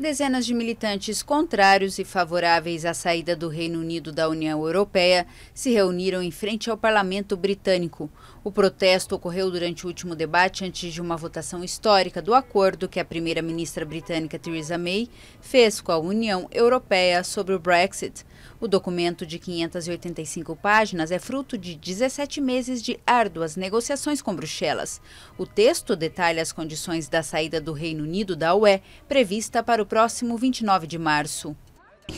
Dezenas de militantes contrários e favoráveis à saída do Reino Unido da União Europeia se reuniram em frente ao parlamento britânico. O protesto ocorreu durante o último debate antes de uma votação histórica do acordo que a primeira-ministra britânica Theresa May fez com a União Europeia sobre o Brexit. O documento de 585 páginas é fruto de 17 meses de árduas negociações com Bruxelas. O texto detalha as condições da saída do Reino Unido da UE prevista para o próximo 29 de março. Uh,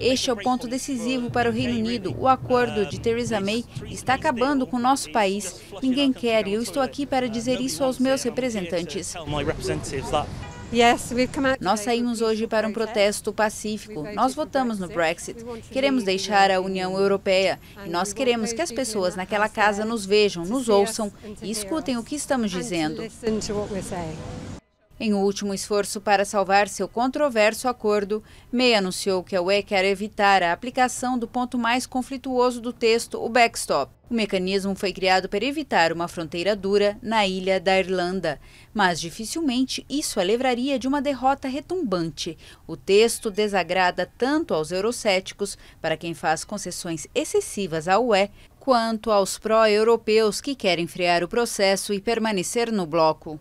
este é o ponto decisivo para o Reino Unido. O acordo de Theresa May está acabando com o nosso país. Ninguém quer e eu estou aqui para dizer isso aos meus representantes. Nós saímos hoje para um protesto pacífico. Nós votamos no Brexit. Queremos deixar a União Europeia e nós queremos que as pessoas naquela casa nos vejam, nos ouçam e escutem o que estamos dizendo. Em último esforço para salvar seu controverso acordo, May anunciou que a UE quer evitar a aplicação do ponto mais conflituoso do texto, o backstop. O mecanismo foi criado para evitar uma fronteira dura na ilha da Irlanda, mas dificilmente isso a livraria de uma derrota retumbante. O texto desagrada tanto aos eurocéticos, para quem faz concessões excessivas à UE, quanto aos pró-europeus que querem frear o processo e permanecer no bloco.